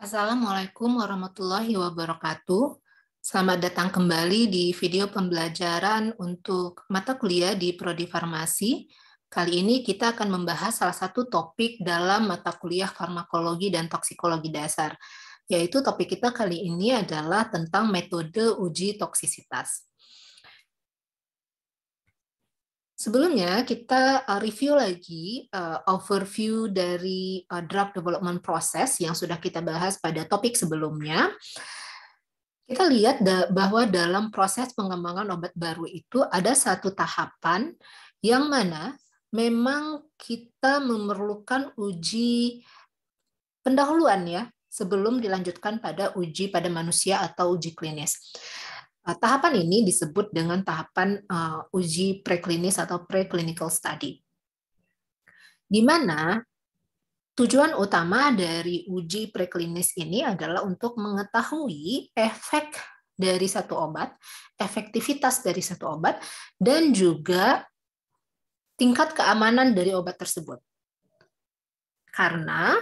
Assalamualaikum warahmatullahi wabarakatuh. Selamat datang kembali di video pembelajaran untuk mata kuliah di Prodi Farmasi. Kali ini kita akan membahas salah satu topik dalam mata kuliah farmakologi dan toksikologi dasar, yaitu topik kita kali ini adalah tentang metode uji toksisitas. Sebelumnya kita uh, review lagi uh, overview dari uh, drug development process yang sudah kita bahas pada topik sebelumnya. Kita lihat da bahwa dalam proses pengembangan obat baru itu ada satu tahapan yang mana memang kita memerlukan uji pendahuluan ya sebelum dilanjutkan pada uji pada manusia atau uji klinis. Eh, tahapan ini disebut dengan tahapan uh, uji preklinis atau preclinical study, di mana tujuan utama dari uji preklinis ini adalah untuk mengetahui efek dari satu obat, efektivitas dari satu obat, dan juga tingkat keamanan dari obat tersebut. Karena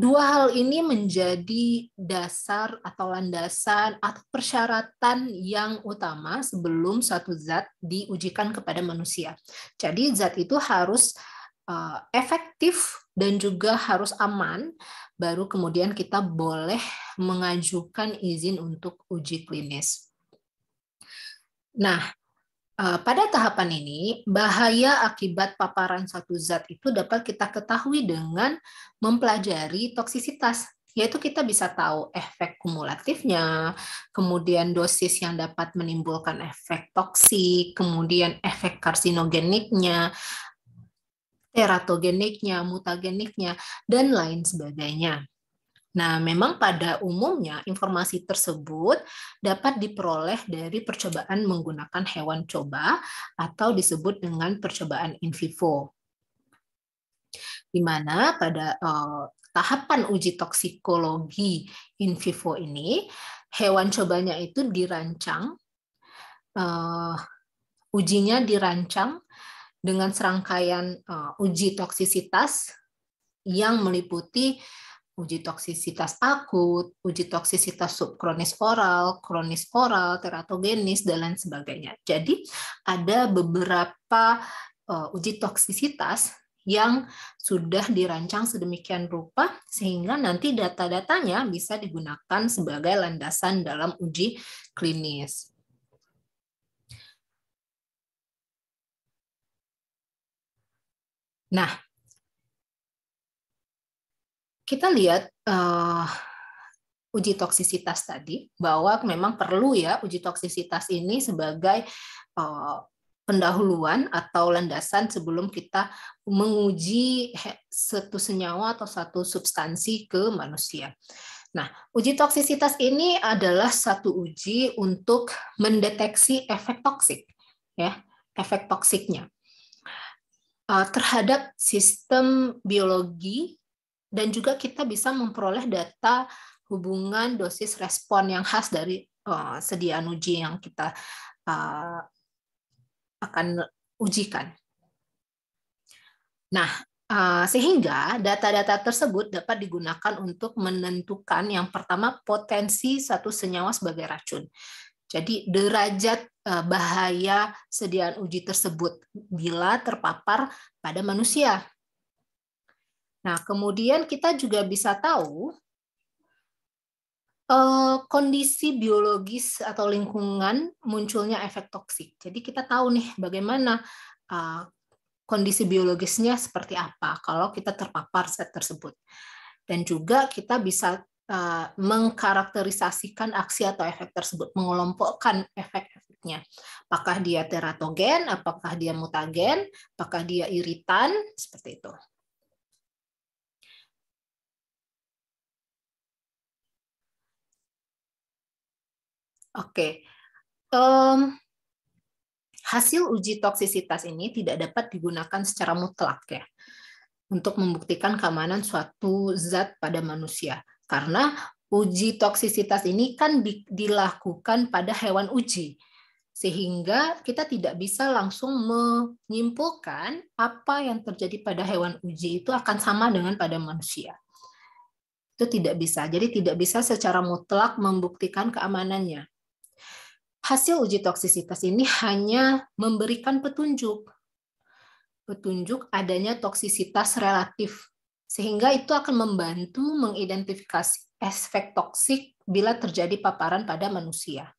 Dua hal ini menjadi dasar atau landasan atau persyaratan yang utama sebelum suatu zat diujikan kepada manusia. Jadi zat itu harus eh, efektif dan juga harus aman baru kemudian kita boleh mengajukan izin untuk uji klinis. Nah, Eh, pada tahapan ini, bahaya akibat paparan satu zat itu dapat kita ketahui dengan mempelajari toksisitas, yaitu kita bisa tahu efek kumulatifnya, kemudian dosis yang dapat menimbulkan efek toksik, kemudian efek karsinogeniknya, teratogeniknya, mutageniknya, dan lain sebagainya. Nah, memang pada umumnya informasi tersebut dapat diperoleh dari percobaan menggunakan hewan coba atau disebut dengan percobaan in vivo. Di mana pada uh, tahapan uji toksikologi in vivo ini hewan cobanya itu dirancang uh, ujinya dirancang dengan serangkaian uh, uji toksisitas yang meliputi uji toksisitas akut, uji toksisitas subkronis oral, kronis oral, teratogenis, dan lain sebagainya. Jadi ada beberapa uh, uji toksisitas yang sudah dirancang sedemikian rupa sehingga nanti data-datanya bisa digunakan sebagai landasan dalam uji klinis. Nah, kita lihat uh, uji toksisitas tadi bahwa memang perlu ya uji toksisitas ini sebagai uh, pendahuluan atau landasan sebelum kita menguji satu senyawa atau satu substansi ke manusia. Nah, uji toksisitas ini adalah satu uji untuk mendeteksi efek toksik, ya, efek toksiknya eh, terhadap sistem biologi dan juga kita bisa memperoleh data hubungan dosis respon yang khas dari uh, eh, sediaan uji yang kita uh, akan ujikan. Nah, uh, sehingga data-data tersebut dapat digunakan untuk menentukan yang pertama potensi satu senyawa sebagai racun. Jadi derajat bahaya sediaan uji tersebut bila terpapar pada manusia Nah, kemudian kita juga bisa tahu eh, kondisi biologis atau lingkungan munculnya efek toksik. Jadi kita tahu nih bagaimana eh, kondisi biologisnya seperti apa kalau kita terpapar zat tersebut. Dan juga kita bisa eh, mengkarakterisasikan aksi atau efek tersebut, mengelompokkan efek-efeknya. Apakah dia teratogen, apakah dia mutagen, apakah dia iritan, seperti itu. Oke. Um, hasil uji toksisitas ini tidak dapat digunakan secara mutlak ya untuk membuktikan keamanan suatu zat pada manusia karena uji toksisitas ini kan di, dilakukan pada hewan uji sehingga kita tidak bisa langsung menyimpulkan apa yang terjadi pada hewan uji itu akan sama dengan pada manusia. Itu tidak bisa. Jadi tidak bisa secara mutlak membuktikan keamanannya hasil uji toksisitas ini hanya memberikan petunjuk petunjuk adanya toksisitas relatif sehingga itu akan membantu mengidentifikasi efek toksik bila terjadi paparan pada manusia.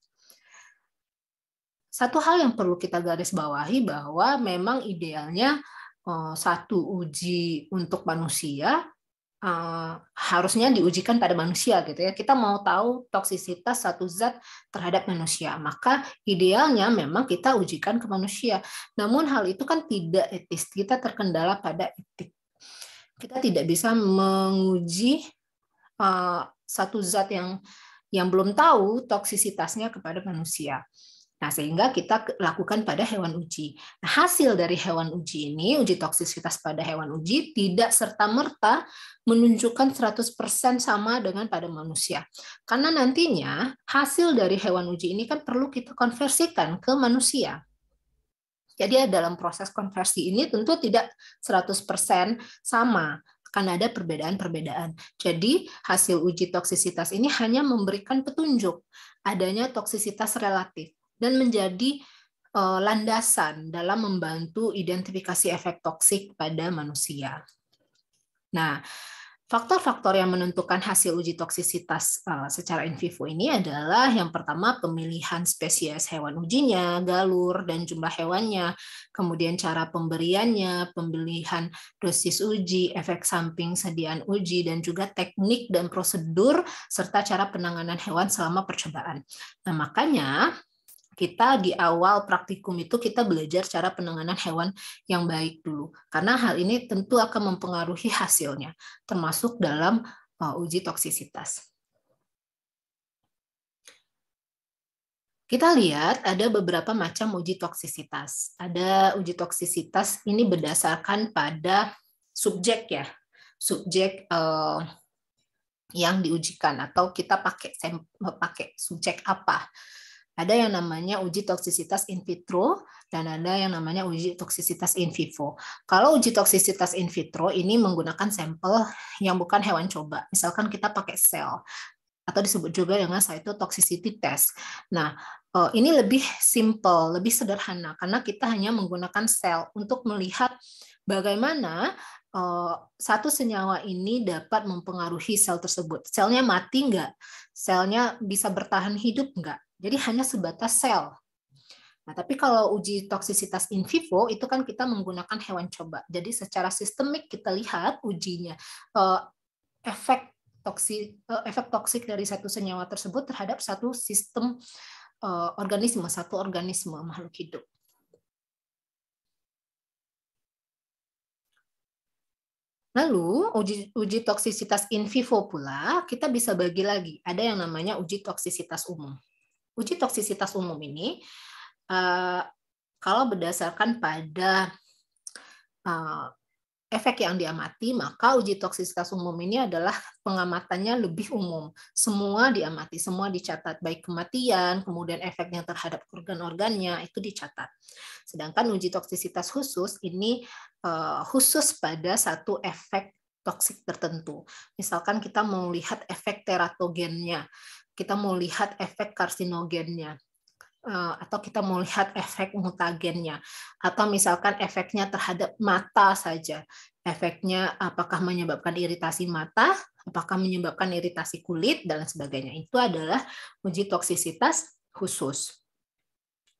Satu hal yang perlu kita garis bawahi bahwa memang idealnya eh, satu uji untuk manusia uh, harusnya diujikan pada manusia gitu ya. Kita mau tahu toksisitas satu zat terhadap manusia, maka idealnya memang kita ujikan ke manusia. Namun hal itu kan tidak etis. Kita terkendala pada etik. Kita tidak bisa menguji uh, satu zat yang yang belum tahu toksisitasnya kepada manusia. Nah, sehingga kita lakukan pada hewan uji. Nah, hasil dari hewan uji ini, uji toksisitas pada hewan uji tidak serta-merta menunjukkan 100% sama dengan pada manusia. Karena nantinya hasil dari hewan uji ini kan perlu kita konversikan ke manusia. Jadi dalam proses konversi ini tentu tidak 100% sama akan ada perbedaan-perbedaan. Jadi, hasil uji toksisitas ini hanya memberikan petunjuk adanya toksisitas relatif dan menjadi uh, landasan dalam membantu identifikasi efek toksik pada manusia. Nah, faktor-faktor yang menentukan hasil uji toksisitas eh, secara in vivo ini adalah yang pertama pemilihan spesies hewan ujinya, galur dan jumlah hewannya, kemudian cara pemberiannya, pemilihan dosis uji, efek samping sediaan uji, dan juga teknik dan prosedur serta cara penanganan hewan selama percobaan. Nah, makanya kita di awal praktikum itu kita belajar cara penanganan hewan yang baik dulu karena hal ini tentu akan mempengaruhi hasilnya termasuk dalam uh, uji toksisitas. Kita lihat ada beberapa macam uji toksisitas. Ada uji toksisitas ini berdasarkan pada subjek ya, subjek uh, yang diujikan atau kita pakai pakai subjek apa. Ada yang namanya uji toksisitas in vitro dan ada yang namanya uji toksisitas in vivo. Kalau uji toksisitas in vitro ini menggunakan sampel yang bukan hewan coba. Misalkan kita pakai sel atau disebut juga dengan cytotoxicity test. Nah, eh, ini lebih simple, lebih sederhana karena kita hanya menggunakan sel untuk melihat bagaimana eh, satu senyawa ini dapat mempengaruhi sel tersebut. Selnya mati enggak? Selnya bisa bertahan hidup enggak? Jadi hanya sebatas sel. Nah, tapi kalau uji toksisitas in vivo itu kan kita menggunakan hewan coba. Jadi secara sistemik kita lihat ujinya eh, efek toksik eh, efek toksik dari satu senyawa tersebut terhadap satu sistem eh, organisme, satu organisme makhluk hidup. Lalu uji, uji toksisitas in vivo pula kita bisa bagi lagi. Ada yang namanya uji toksisitas umum uji toksisitas umum ini eh, kalau berdasarkan pada eh, efek yang diamati, maka uji toksisitas umum ini adalah pengamatannya lebih umum. Semua diamati, semua dicatat, baik kematian, kemudian efeknya terhadap organ-organnya, itu dicatat. Sedangkan uji toksisitas khusus ini eh, khusus pada satu efek toksik tertentu. Misalkan kita mau lihat efek teratogennya kita mau lihat efek karsinogennya eh, atau kita mau lihat efek mutagennya atau misalkan efeknya terhadap mata saja efeknya apakah menyebabkan iritasi mata apakah menyebabkan iritasi kulit dan sebagainya itu adalah uji toksisitas khusus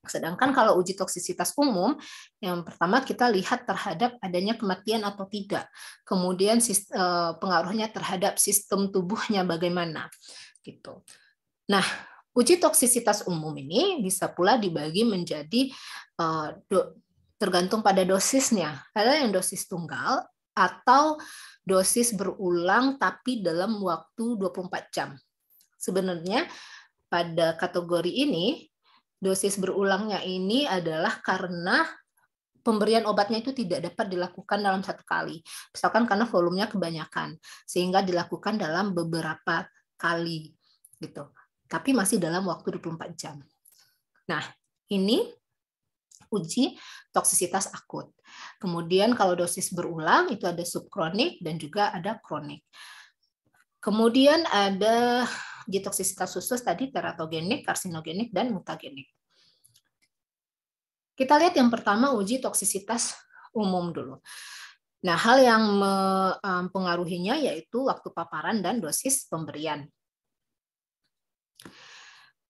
sedangkan kalau uji toksisitas umum yang pertama kita lihat terhadap adanya kematian atau tidak kemudian eh, pengaruhnya terhadap sistem tubuhnya bagaimana gitu. Nah, uji toksisitas umum ini bisa pula dibagi menjadi eh, tergantung pada dosisnya. Ada yang dosis tunggal atau dosis berulang tapi dalam waktu 24 jam. Sebenarnya pada kategori ini dosis berulangnya ini adalah karena pemberian obatnya itu tidak dapat dilakukan dalam satu kali. Misalkan karena volumenya kebanyakan, sehingga dilakukan dalam beberapa kali gitu. Tapi masih dalam waktu 24 jam. Nah, ini uji toksisitas akut. Kemudian kalau dosis berulang itu ada subkronik dan juga ada kronik. Kemudian ada uji toksisitas khusus tadi teratogenik, karsinogenik, dan mutagenik. Kita lihat yang pertama uji toksisitas umum dulu. Nah, hal yang mempengaruhinya yaitu waktu paparan dan dosis pemberian.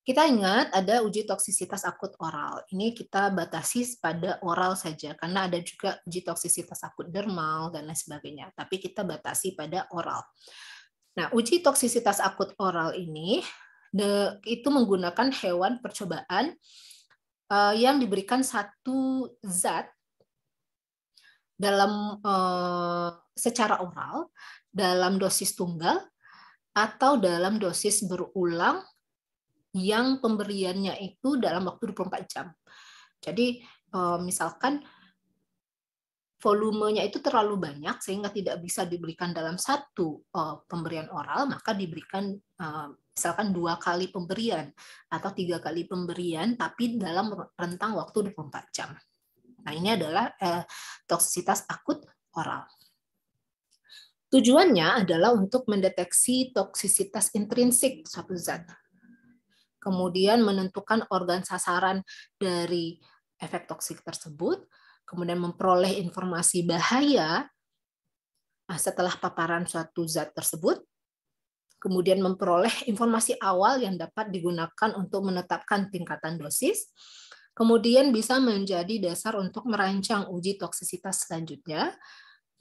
Kita ingat ada uji toksisitas akut oral. Ini kita batasi pada oral saja karena ada juga uji toksisitas akut dermal dan lain sebagainya, tapi kita batasi pada oral. Nah, uji toksisitas akut oral ini the, itu menggunakan hewan percobaan uh, yang diberikan satu zat dalam eh, secara oral, dalam dosis tunggal, atau dalam dosis berulang yang pemberiannya itu dalam waktu 24 jam. Jadi eh, misalkan volumenya itu terlalu banyak sehingga tidak bisa diberikan dalam satu eh, pemberian oral, maka diberikan eh, misalkan dua kali pemberian atau tiga kali pemberian, tapi dalam rentang waktu 24 jam. Nah, ini adalah eh, toksisitas akut oral. Tujuannya adalah untuk mendeteksi toksisitas intrinsik suatu zat. Kemudian menentukan organ sasaran dari efek toksik tersebut, kemudian memperoleh informasi bahaya ah, setelah paparan suatu zat tersebut, kemudian memperoleh informasi awal yang dapat digunakan untuk menetapkan tingkatan dosis, kemudian bisa menjadi dasar untuk merancang uji toksisitas selanjutnya,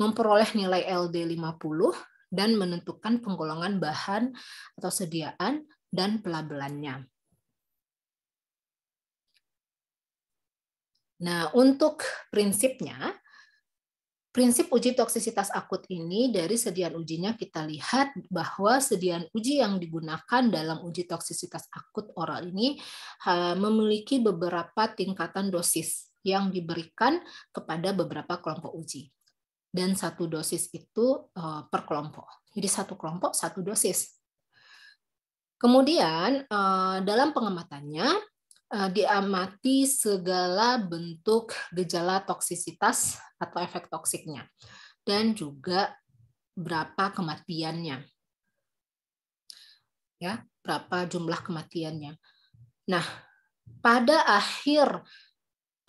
memperoleh nilai LD50, dan menentukan penggolongan bahan atau sediaan dan pelabelannya. Nah, untuk prinsipnya, Prinsip uji toksisitas akut ini dari sediaan ujinya kita lihat bahwa sediaan uji yang digunakan dalam uji toksisitas akut oral ini memiliki beberapa tingkatan dosis yang diberikan kepada beberapa kelompok uji. Dan satu dosis itu e, per kelompok. Jadi satu kelompok satu dosis. Kemudian e, dalam pengamatannya Eh, diamati segala bentuk gejala toksisitas atau efek toksiknya dan juga berapa kematiannya. Ya, berapa jumlah kematiannya. Nah, pada akhir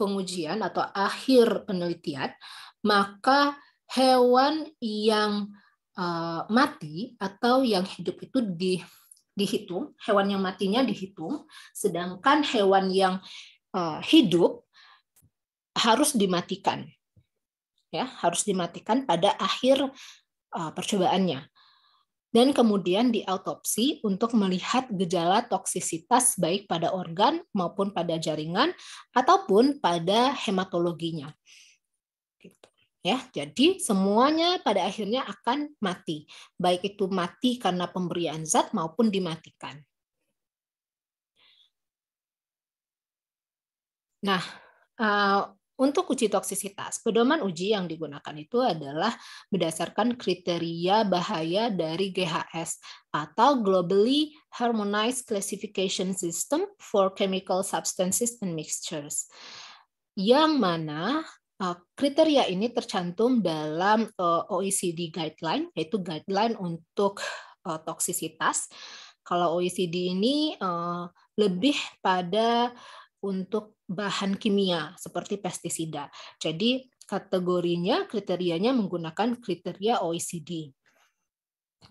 pengujian atau akhir penelitian, maka hewan yang eh, mati atau yang hidup itu di dihitung, hewan yang matinya dihitung, sedangkan hewan yang uh, hidup harus dimatikan. Ya, harus dimatikan pada akhir uh, percobaannya. Dan kemudian diautopsi untuk melihat gejala toksisitas baik pada organ maupun pada jaringan ataupun pada hematologinya ya. Jadi semuanya pada akhirnya akan mati, baik itu mati karena pemberian zat maupun dimatikan. Nah, eh, untuk uji toksisitas, pedoman uji yang digunakan itu adalah berdasarkan kriteria bahaya dari GHS atau Globally Harmonized Classification System for Chemical Substances and Mixtures. Yang mana Eh, kriteria ini tercantum dalam eh, OECD guideline, yaitu guideline untuk eh, toksisitas. Kalau OECD ini lebih pada untuk bahan kimia seperti pestisida. Jadi kategorinya, kriterianya menggunakan kriteria OECD.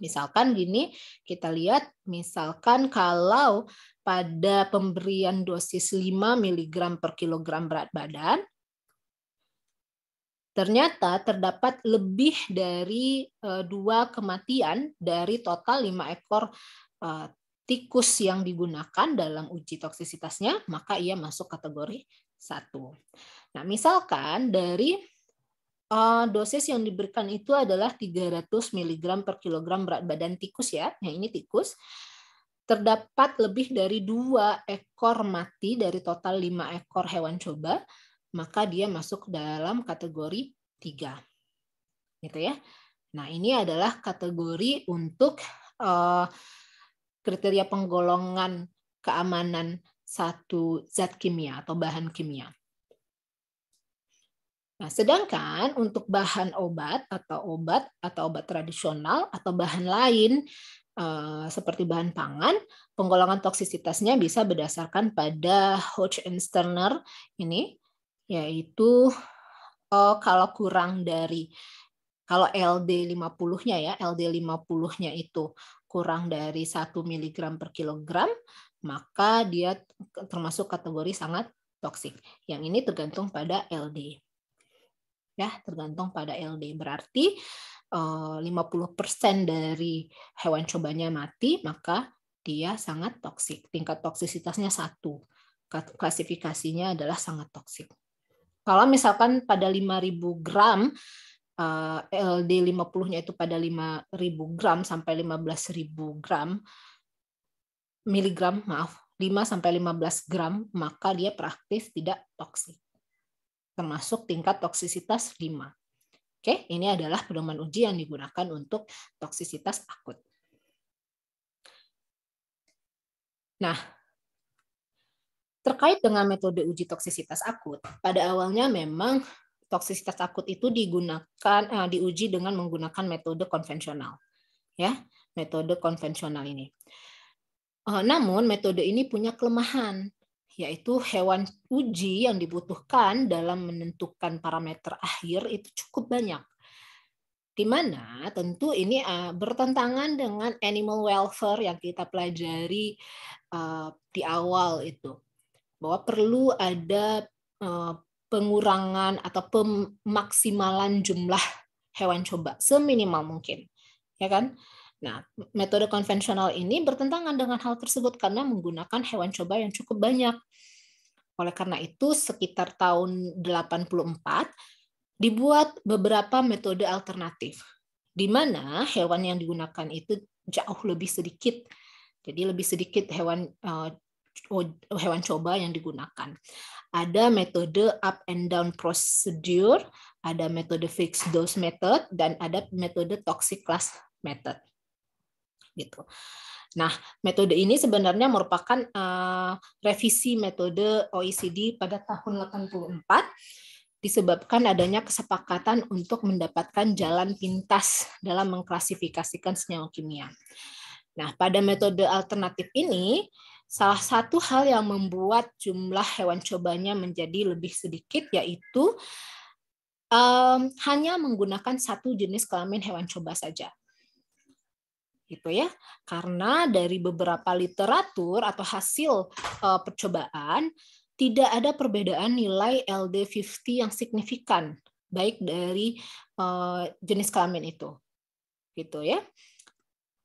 Misalkan gini, kita lihat misalkan kalau pada pemberian dosis 5 mg per kilogram berat badan, Ternyata terdapat lebih dari eh, dua kematian dari total lima ekor eh, tikus yang digunakan dalam uji toksisitasnya, maka ia masuk kategori satu. Nah, misalkan dari eh, dosis yang diberikan itu adalah 300 mg per kilogram berat badan tikus ya. Nah, ini tikus. Terdapat lebih dari dua ekor mati dari total lima ekor hewan coba maka dia masuk dalam kategori 3. Gitu ya. Nah, ini adalah kategori untuk uh, kriteria penggolongan keamanan satu zat kimia atau bahan kimia. Nah, sedangkan untuk bahan obat atau obat atau obat tradisional atau bahan lain eh, seperti bahan pangan, penggolongan toksisitasnya bisa berdasarkan pada Hodge and Sterner ini yaitu oh, kalau kurang dari kalau LD 50-nya ya, LD 50-nya itu kurang dari 1 mg per kilogram, maka dia termasuk kategori sangat toksik. Yang ini tergantung pada LD. Ya, tergantung pada LD. Berarti 50% eh, dari hewan cobanya mati, maka dia sangat toksik. Tingkat toksisitasnya satu. Klasifikasinya adalah sangat toksik. Kalau misalkan pada 5000 gram eh, LD 50-nya itu pada 5000 gram sampai 15000 gram miligram, maaf, 5 sampai 15 gram, maka dia praktis tidak toksik. Termasuk tingkat toksisitas 5. Oke, ini adalah pedoman uji yang digunakan untuk toksisitas akut. Nah, Terkait dengan metode uji toksisitas akut, pada awalnya memang toksisitas akut itu digunakan eh, diuji dengan menggunakan metode konvensional. Ya, metode konvensional ini. Eh, namun metode ini punya kelemahan yaitu hewan uji yang dibutuhkan dalam menentukan parameter akhir itu cukup banyak. Di mana tentu ini eh, bertentangan dengan animal welfare yang kita pelajari eh, di awal itu bahwa perlu ada eh, pengurangan atau pemaksimalan jumlah hewan coba seminimal mungkin, ya kan? Nah, metode konvensional ini bertentangan dengan hal tersebut karena menggunakan hewan coba yang cukup banyak. Oleh karena itu, sekitar tahun 84 dibuat beberapa metode alternatif di mana hewan yang digunakan itu jauh lebih sedikit. Jadi lebih sedikit hewan eh, Oh, hewan coba yang digunakan. Ada metode up and down procedure, ada metode fixed dose method, dan ada metode toxic class method. Gitu. Nah, metode ini sebenarnya merupakan uh, revisi metode OECD pada tahun 84 disebabkan adanya kesepakatan untuk mendapatkan jalan pintas dalam mengklasifikasikan senyawa kimia. Nah, pada metode alternatif ini Salah satu hal yang membuat jumlah hewan cobanya menjadi lebih sedikit yaitu um, hanya menggunakan satu jenis kelamin hewan coba saja. Gitu ya. Karena dari beberapa literatur atau hasil uh, percobaan tidak ada perbedaan nilai LD50 yang signifikan baik dari uh, jenis kelamin itu. Gitu ya.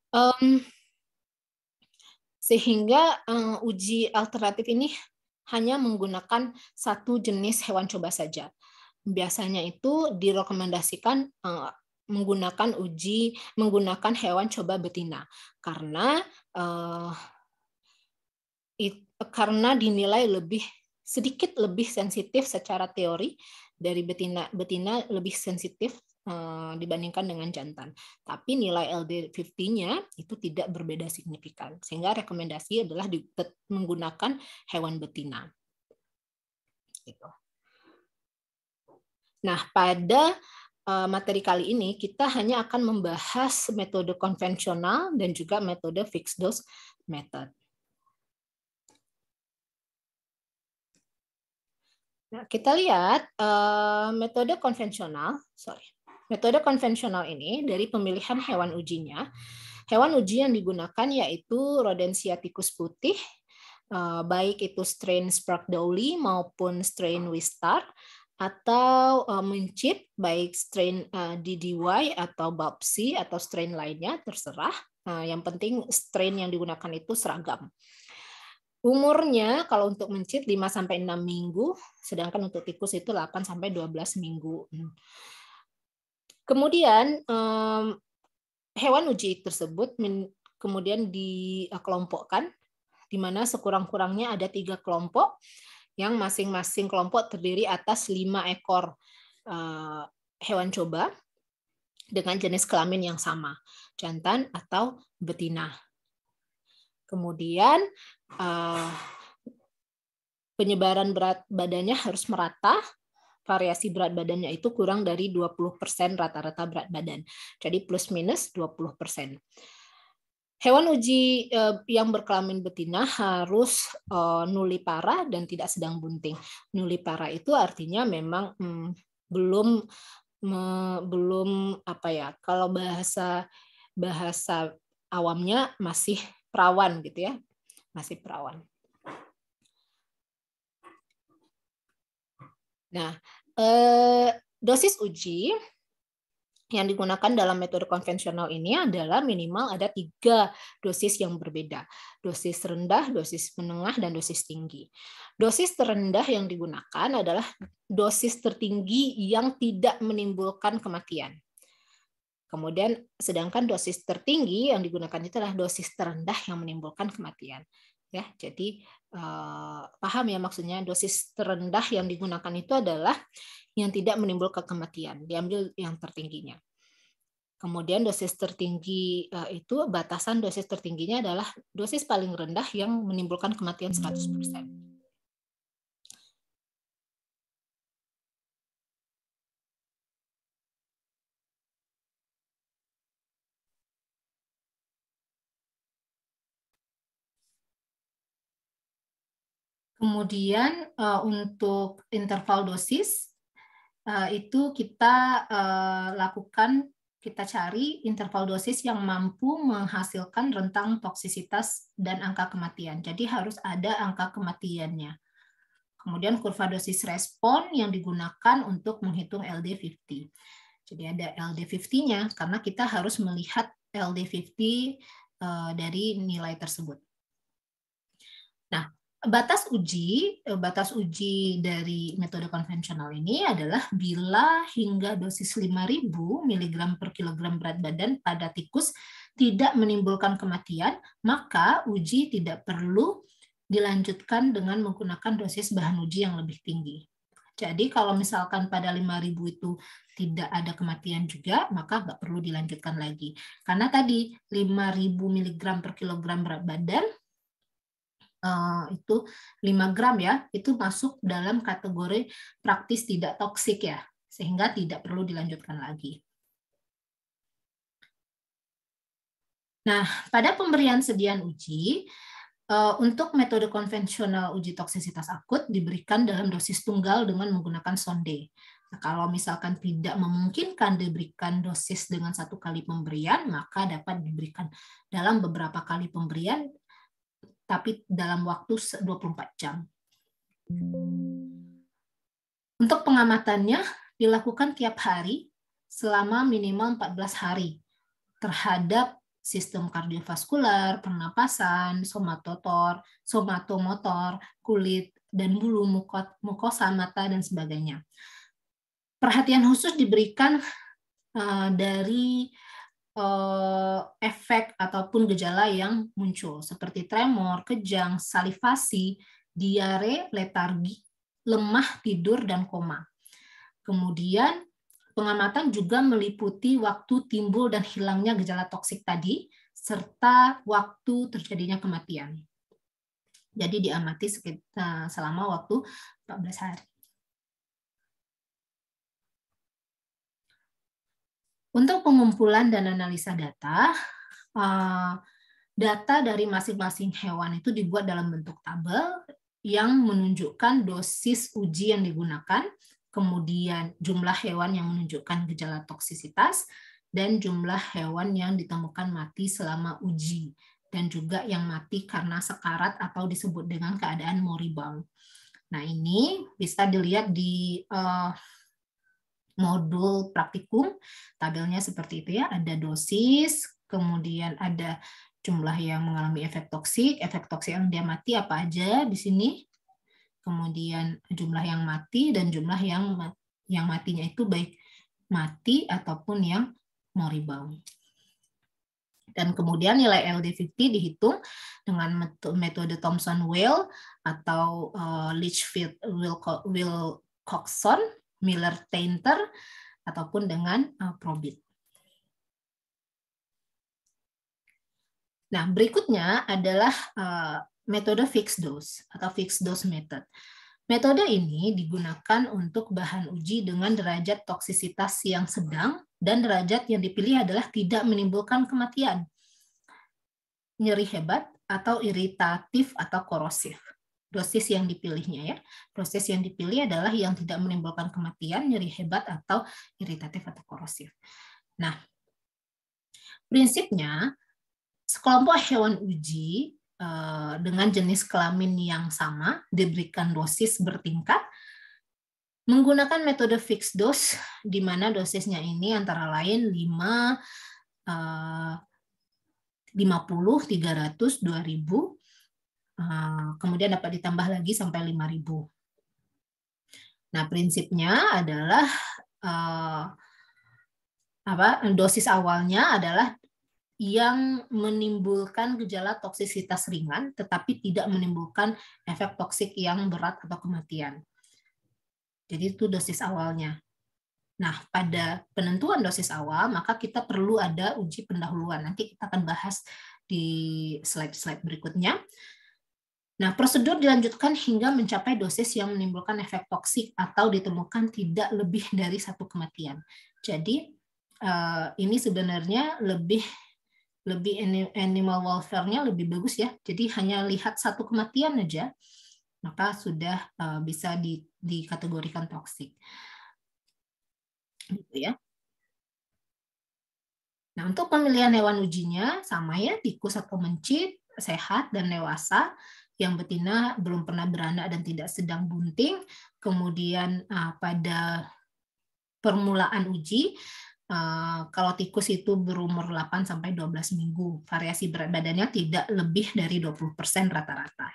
Um, sehingga um, uji alternatif ini hanya menggunakan satu jenis hewan coba saja. Biasanya itu direkomendasikan uh, menggunakan uji menggunakan hewan coba betina karena uh, it, karena dinilai lebih sedikit lebih sensitif secara teori dari betina betina lebih sensitif Eh, dibandingkan dengan jantan. Tapi nilai LD50-nya itu tidak berbeda signifikan. Sehingga rekomendasi adalah menggunakan hewan betina. Gitu. Nah, pada eh, materi kali ini kita hanya akan membahas metode konvensional dan juga metode fixed dose method. Nah, kita lihat uh, metode konvensional, sorry. Metode konvensional ini dari pemilihan hewan ujinya. Hewan uji yang digunakan yaitu rodensia tikus putih, eh, baik itu strain Sprague Dowley maupun strain Wistar, atau eh, mencit baik strain eh, DDY atau Babsi atau strain lainnya terserah. yang penting strain yang digunakan itu seragam. Umurnya kalau untuk mencit 5 sampai 6 minggu, sedangkan untuk tikus itu 8 sampai 12 minggu. Kemudian um, hewan uji tersebut men, kemudian dikelompokkan di mana sekurang-kurangnya ada tiga kelompok yang masing-masing kelompok terdiri atas lima ekor uh, hewan coba dengan jenis kelamin yang sama, jantan atau betina. Kemudian uh, penyebaran berat badannya harus merata variasi berat badannya itu kurang dari 20% rata-rata berat badan. Jadi plus minus 20%. Hewan uji eh, yang berkelamin betina harus eh, nuli nulipara dan tidak sedang bunting. Nuli Nulipara itu artinya memang hmm, belum me, belum apa ya? Kalau bahasa bahasa awamnya masih perawan gitu ya, masih perawan. Nah, eh, dosis uji yang digunakan dalam metode konvensional ini adalah minimal ada tiga dosis yang berbeda. Dosis rendah, dosis menengah, dan dosis tinggi. Dosis terendah yang digunakan adalah dosis tertinggi yang tidak menimbulkan kematian. Kemudian sedangkan dosis tertinggi yang digunakan itu adalah dosis terendah yang menimbulkan kematian. Ya, jadi Eh, paham ya maksudnya dosis terendah yang digunakan itu adalah yang tidak menimbulkan kematian, diambil yang tertingginya. Kemudian dosis tertinggi eh, itu batasan dosis tertingginya adalah dosis paling rendah yang menimbulkan kematian 100%. Kemudian uh, untuk interval dosis uh, itu kita uh, lakukan kita cari interval dosis yang mampu menghasilkan rentang toksisitas dan angka kematian. Jadi harus ada angka kematiannya. Kemudian kurva dosis respon yang digunakan untuk menghitung LD50. Jadi ada LD50-nya karena kita harus melihat LD50 dari nilai tersebut. Nah, batas uji eh, batas uji dari metode konvensional ini adalah bila hingga dosis 5000 mg per kilogram berat badan pada tikus tidak menimbulkan kematian maka uji tidak perlu dilanjutkan dengan menggunakan dosis bahan uji yang lebih tinggi. Jadi kalau misalkan pada 5000 itu tidak ada kematian juga, maka nggak perlu dilanjutkan lagi. Karena tadi 5000 mg per kilogram berat badan Eh, itu 5 gram ya, itu masuk dalam kategori praktis tidak toksik ya, sehingga tidak perlu dilanjutkan lagi. Nah, pada pemberian sediaan uji, eh, untuk metode konvensional uji toksisitas akut diberikan dalam dosis tunggal dengan menggunakan sonde. Nah, kalau misalkan tidak memungkinkan diberikan dosis dengan satu kali pemberian, maka dapat diberikan dalam beberapa kali pemberian tapi dalam waktu 24 jam. Untuk pengamatannya dilakukan tiap hari selama minimal 14 hari terhadap sistem kardiovaskular, pernapasan, somatotor, somatomotor, kulit, dan bulu mukosa, mata, dan sebagainya. Perhatian khusus diberikan eh, dari Eh, efek ataupun gejala yang muncul seperti tremor, kejang, salivasi, diare, letargi, lemah tidur dan koma. Kemudian pengamatan juga meliputi waktu timbul dan hilangnya gejala toksik tadi serta waktu terjadinya kematian. Jadi diamati sekitar selama waktu 14 hari. Untuk pengumpulan dan analisa data, eh, data dari masing-masing hewan itu dibuat dalam bentuk tabel yang menunjukkan dosis uji yang digunakan, kemudian jumlah hewan yang menunjukkan gejala toksisitas, dan jumlah hewan yang ditemukan mati selama uji, dan juga yang mati karena sekarat atau disebut dengan keadaan moribang. Nah ini bisa dilihat di uh, modul praktikum. Tabelnya seperti itu ya, ada dosis, kemudian ada jumlah yang mengalami efek toksik, efek toksik yang dia mati apa aja di sini. Kemudian jumlah yang mati dan jumlah yang yang matinya itu baik mati ataupun yang moribau Dan kemudian nilai LD50 dihitung dengan metode Thomson Weil atau eh, Litchfield Wilcoxon Miller Tainter ataupun dengan eh, probit. Nah, berikutnya adalah eh, metode fixed dose atau fixed dose method. Metode ini digunakan untuk bahan uji dengan derajat toksisitas yang sedang dan derajat yang dipilih adalah tidak menimbulkan kematian, nyeri hebat, atau iritatif atau korosif dosis yang dipilihnya ya. Dosis yang dipilih adalah yang tidak menimbulkan kematian, nyeri hebat atau iritatif atau korosif. Nah, prinsipnya sekelompok hewan uji eh, dengan jenis kelamin yang sama diberikan dosis bertingkat menggunakan metode fixed dose di mana dosisnya ini antara lain 5 50, 300, 2000 Ah, kemudian dapat ditambah lagi sampai 5000. Nah, prinsipnya adalah ah, apa? dosis awalnya adalah yang menimbulkan gejala toksisitas ringan tetapi tidak menimbulkan efek toksik yang berat atau kematian. Jadi itu dosis awalnya. Nah, pada penentuan dosis awal, maka kita perlu ada uji pendahuluan. Nanti kita akan bahas di slide-slide berikutnya. Nah, prosedur dilanjutkan hingga mencapai dosis yang menimbulkan efek toksik atau ditemukan tidak lebih dari satu kematian. Jadi, eh, ini sebenarnya lebih lebih animal welfare-nya lebih bagus ya. Jadi hanya lihat satu kematian aja, maka sudah eh, bisa di, dikategorikan toksik. Gitu ya. Nah, untuk pemilihan hewan ujinya sama ya, tikus atau mencit, sehat dan dewasa yang betina belum pernah beranak dan tidak sedang bunting, kemudian uh, pada permulaan uji Uh, kalau tikus itu berumur 8 sampai 12 minggu, variasi berat badannya tidak lebih dari 20% rata-rata.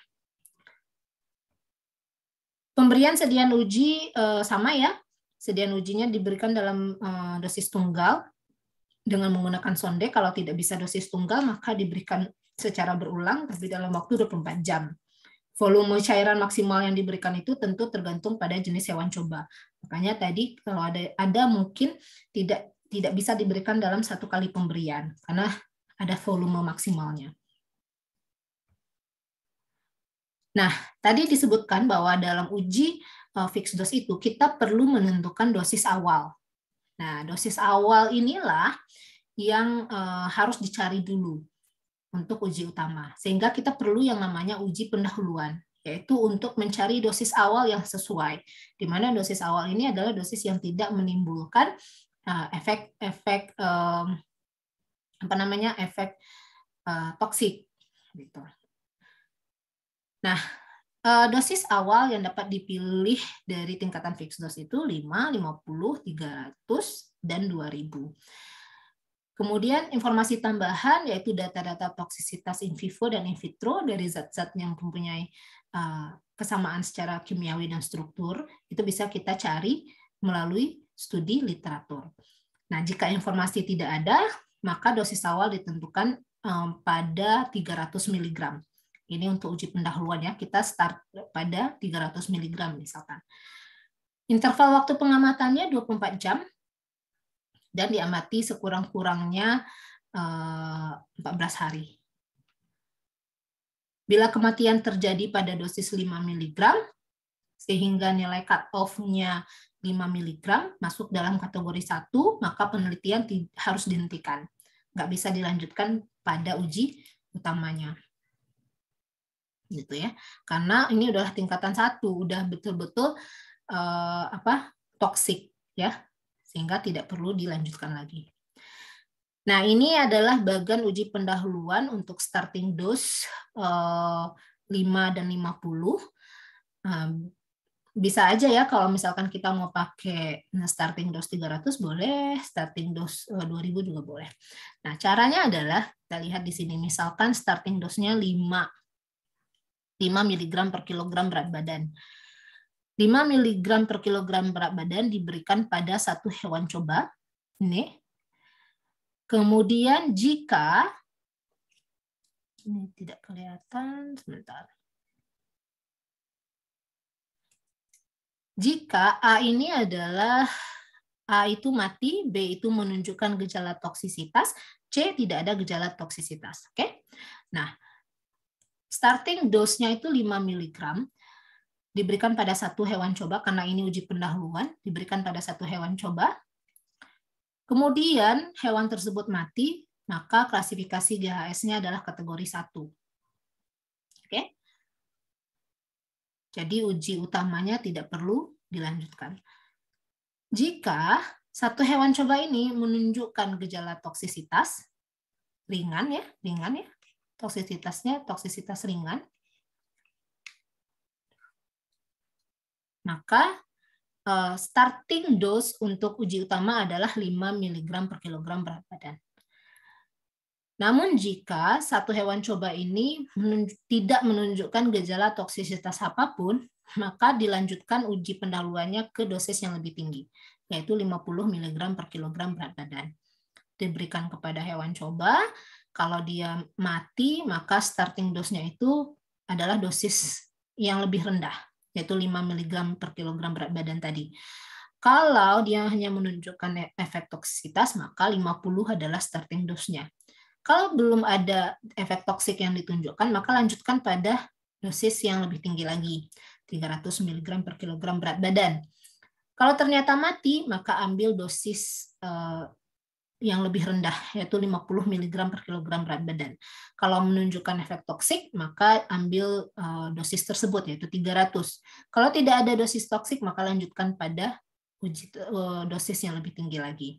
Pemberian sedian uji uh, sama ya. Sediaan ujinya diberikan dalam uh, dosis tunggal dengan menggunakan sonde. Kalau tidak bisa dosis tunggal, maka diberikan secara berulang tapi dalam waktu 24 jam. Volume cairan maksimal yang diberikan itu tentu tergantung pada jenis hewan coba. Makanya tadi kalau ada ada mungkin tidak tidak bisa diberikan dalam satu kali pemberian karena ada volume maksimalnya. Nah, tadi disebutkan bahwa dalam uji eh, fixed dose itu kita perlu menentukan dosis awal. Nah, dosis awal inilah yang eh, harus dicari dulu untuk uji utama. Sehingga kita perlu yang namanya uji pendahuluan, yaitu untuk mencari dosis awal yang sesuai. Di mana dosis awal ini adalah dosis yang tidak menimbulkan efek-efek eh, eh, apa namanya efek uh, toksik gitu. Nah, dosis awal yang dapat dipilih dari tingkatan fixed dose itu 5, 50, 300 dan 2000. Kemudian informasi tambahan yaitu data-data toksisitas in vivo dan in vitro dari zat-zat yang mempunyai eh, kesamaan secara kimiawi dan struktur itu bisa kita cari melalui studi literatur. Nah, jika informasi tidak ada, maka dosis awal ditentukan eh, pada 300 mg. Ini untuk uji pendahuluan ya, kita start pada 300 mg misalkan. Interval waktu pengamatannya 24 jam dan diamati sekurang-kurangnya 14 eh, hari. Bila kematian terjadi pada dosis 5 mg, sehingga nilai cut-off-nya 5 mg masuk dalam kategori 1, maka penelitian harus dihentikan. Nggak bisa dilanjutkan pada uji utamanya. Gitu ya. Karena ini adalah tingkatan satu, udah betul-betul uh, apa toksik ya sehingga tidak perlu dilanjutkan lagi. Nah, ini adalah bagan uji pendahuluan untuk starting dose eh, 5 dan 50. bisa aja ya kalau misalkan kita mau pakai nah, starting dose 300 boleh, starting dose 2000 eh, juga boleh. Nah, caranya adalah kita lihat di sini misalkan starting dose-nya 5 5 mg per kilogram berat badan. 5 mg per kilogram berat badan diberikan pada satu hewan coba. Ini. Kemudian jika ini tidak kelihatan sebentar. Jika A ini adalah A itu mati, B itu menunjukkan gejala toksisitas, C tidak ada gejala toksisitas, oke? Okay? Nah, starting dose-nya itu 5 mg diberikan pada satu hewan coba karena ini uji pendahuluan, diberikan pada satu hewan coba. Kemudian hewan tersebut mati, maka klasifikasi GHS-nya adalah kategori satu Oke. Jadi uji utamanya tidak perlu dilanjutkan. Jika satu hewan coba ini menunjukkan gejala toksisitas ringan ya, ringan ya. Toksisitasnya toksisitas ringan Maka uh, starting dose untuk uji utama adalah 5 mg per kilogram berat badan. Namun jika satu hewan coba ini menunj tidak menunjukkan gejala toksisitas apapun, maka dilanjutkan uji pendahuluannya ke dosis yang lebih tinggi, yaitu 50 mg per kilogram berat badan. Diberikan kepada hewan coba, kalau dia mati, maka starting dose-nya itu adalah dosis yang lebih rendah, yaitu 5 mg per kilogram berat badan tadi. Kalau dia hanya menunjukkan e-, efek toksitas, maka 50 adalah starting dose Kalau belum ada efek toksik yang ditunjukkan, maka lanjutkan pada dosis yang lebih tinggi lagi, 300 mg per kilogram berat badan. Kalau ternyata mati, maka ambil dosis e, yang lebih rendah yaitu 50 mg per kilogram berat badan. Kalau menunjukkan efek toksik maka ambil eh, dosis tersebut yaitu 300. Kalau tidak ada dosis toksik maka lanjutkan pada uji eh, dosis yang lebih tinggi lagi.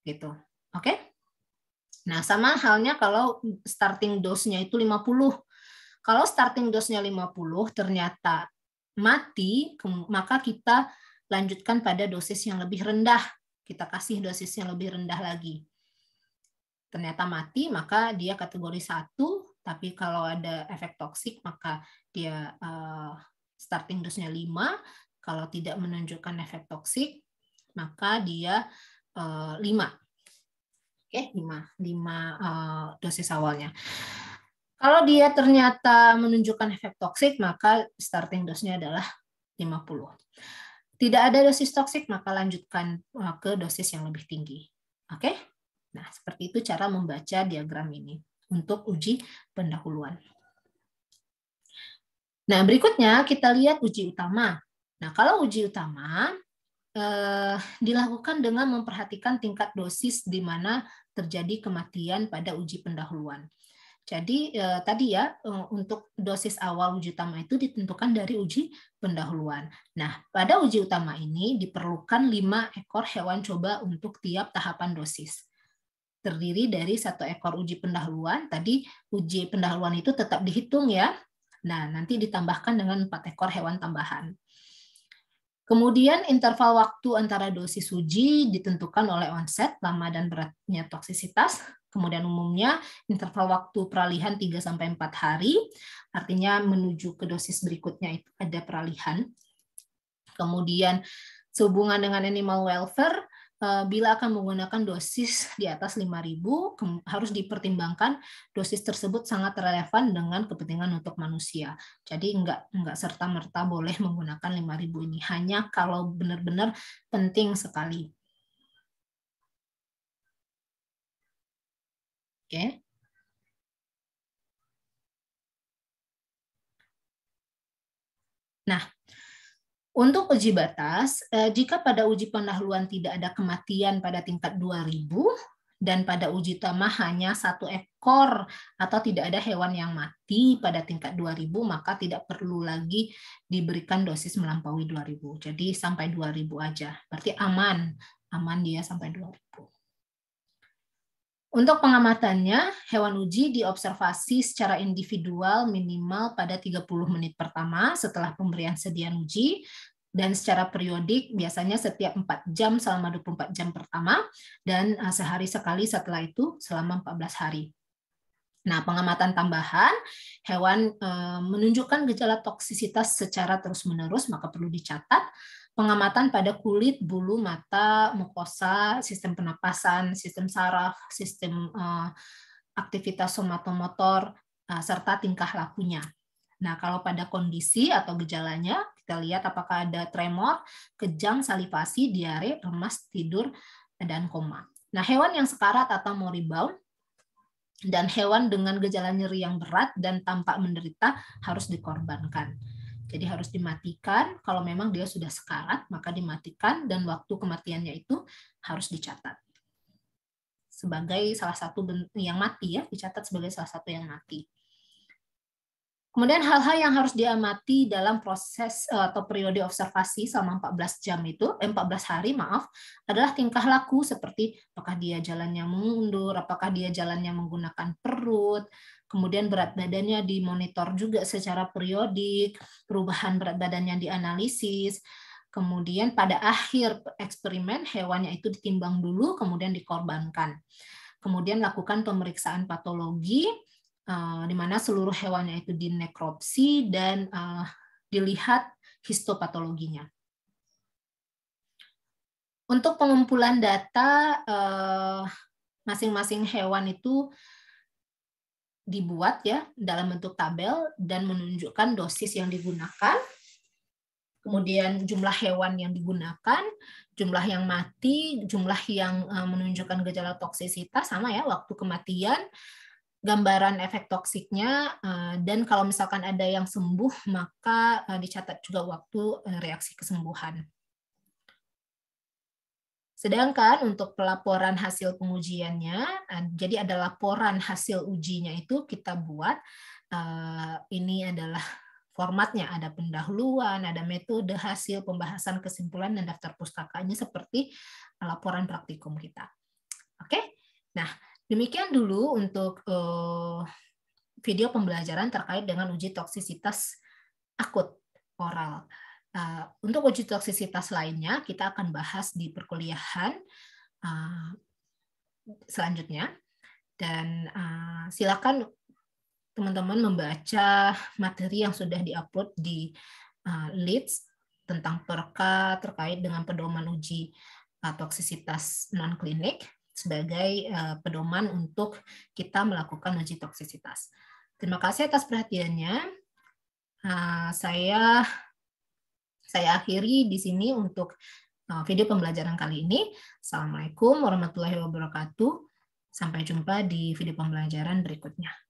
Gitu. Oke? Okay? Nah, sama halnya kalau starting dosenya itu 50. Kalau starting dosenya 50 ternyata mati maka kita lanjutkan pada dosis yang lebih rendah kita kasih dosis yang lebih rendah lagi. Ternyata mati, maka dia kategori satu. tapi kalau ada efek toksik, maka dia uh, starting dosnya 5. Kalau tidak menunjukkan efek toksik, maka dia uh, eh, 5. Oke, okay, 5, 5 uh, dosis awalnya. Kalau dia ternyata menunjukkan efek toksik, maka starting dosnya nya adalah 50 tidak ada dosis toksik, maka lanjutkan eh, ke dosis yang lebih tinggi. Oke? Nah, seperti itu cara membaca diagram ini untuk uji pendahuluan. Nah, berikutnya kita lihat uji utama. Nah, kalau uji utama eh, dilakukan dengan memperhatikan tingkat dosis di mana terjadi kematian pada uji pendahuluan. Jadi eh, tadi ya eh, untuk dosis awal uji utama itu ditentukan dari uji pendahuluan. Nah, pada uji utama ini diperlukan lima ekor hewan coba untuk tiap tahapan dosis. Terdiri dari satu ekor uji pendahuluan. Tadi uji pendahuluan itu tetap dihitung ya. Nah, nanti ditambahkan dengan empat ekor hewan tambahan. Kemudian interval waktu antara dosis uji ditentukan oleh onset, lama dan beratnya toksisitas, Kemudian umumnya interval waktu peralihan 3 sampai 4 hari, artinya menuju ke dosis berikutnya itu ada peralihan. Kemudian sehubungan dengan animal welfare eh, bila akan menggunakan dosis di atas 5000 harus dipertimbangkan dosis tersebut sangat relevan dengan kepentingan untuk manusia. Jadi enggak enggak serta merta boleh menggunakan 5000 ini hanya kalau benar-benar penting sekali. ya. Nah, untuk uji batas, eh, jika pada uji pendahuluan tidak ada kematian pada tingkat 2000 dan pada uji utama hanya satu ekor atau tidak ada hewan yang mati pada tingkat 2000, maka tidak perlu lagi diberikan dosis melampaui 2000. Jadi sampai 2000 aja. Berarti aman, aman dia sampai 2000. Untuk pengamatannya, hewan uji diobservasi secara individual minimal pada 30 menit pertama setelah pemberian sediaan uji dan secara periodik biasanya setiap 4 jam selama 24 jam pertama dan eh, sehari sekali setelah itu selama 14 hari. Nah, pengamatan tambahan hewan eh, menunjukkan gejala toksisitas secara terus-menerus, maka perlu dicatat pengamatan pada kulit, bulu, mata, mukosa, sistem pernapasan, sistem saraf, sistem uh, aktivitas somatomotor, uh, serta tingkah lakunya. Nah, kalau pada kondisi atau gejalanya, kita lihat apakah ada tremor, kejang, salivasi, diare, lemas, tidur, dan koma. Nah, hewan yang sekarat atau moribund dan hewan dengan gejala nyeri yang berat dan tampak menderita harus dikorbankan. Jadi harus dimatikan, kalau memang dia sudah sekarat maka dimatikan dan waktu kematiannya itu harus dicatat. Sebagai salah satu yang mati ya, dicatat sebagai salah satu yang mati. Kemudian hal-hal yang harus diamati dalam proses eh, atau periode observasi selama 14 jam itu, eh, 14 hari maaf, adalah tingkah laku seperti apakah dia jalannya mengundur, apakah dia jalannya menggunakan perut, kemudian berat badannya dimonitor juga secara periodik, perubahan berat badannya dianalisis, kemudian pada akhir eksperimen hewannya itu ditimbang dulu, kemudian dikorbankan. Kemudian lakukan pemeriksaan patologi, Eh, di mana seluruh hewannya itu dinekropsi dan uh, dilihat histopatologinya. Untuk pengumpulan data eh, masing-masing uh, hewan itu dibuat ya dalam bentuk tabel dan menunjukkan dosis yang digunakan, kemudian jumlah hewan yang digunakan, jumlah yang mati, jumlah yang menunjukkan gejala toksisitas sama ya waktu kematian, gambaran efek toksiknya eh, dan kalau misalkan ada yang sembuh maka eh, dicatat juga waktu eh, reaksi kesembuhan. Sedangkan untuk pelaporan hasil pengujiannya, jadi ada laporan hasil ujinya itu kita buat ini adalah formatnya ada pendahuluan, ada metode hasil pembahasan kesimpulan dan daftar pustakanya seperti laporan praktikum kita. Oke. Nah, Demikian dulu untuk uh, video pembelajaran terkait dengan uji toksisitas akut oral. Uh, untuk uji toksisitas lainnya, kita akan bahas di perkuliahan uh, selanjutnya. Dan uh, silakan teman-teman membaca materi yang sudah diupload di uh, Leads tentang perka terkait dengan pedoman uji uh, toksisitas non-klinik sebagai uh, pedoman untuk kita melakukan uji toksisitas. Terima kasih atas perhatiannya. Uh, saya saya akhiri di sini untuk uh, video pembelajaran kali ini. Assalamualaikum warahmatullahi wabarakatuh. Sampai jumpa di video pembelajaran berikutnya.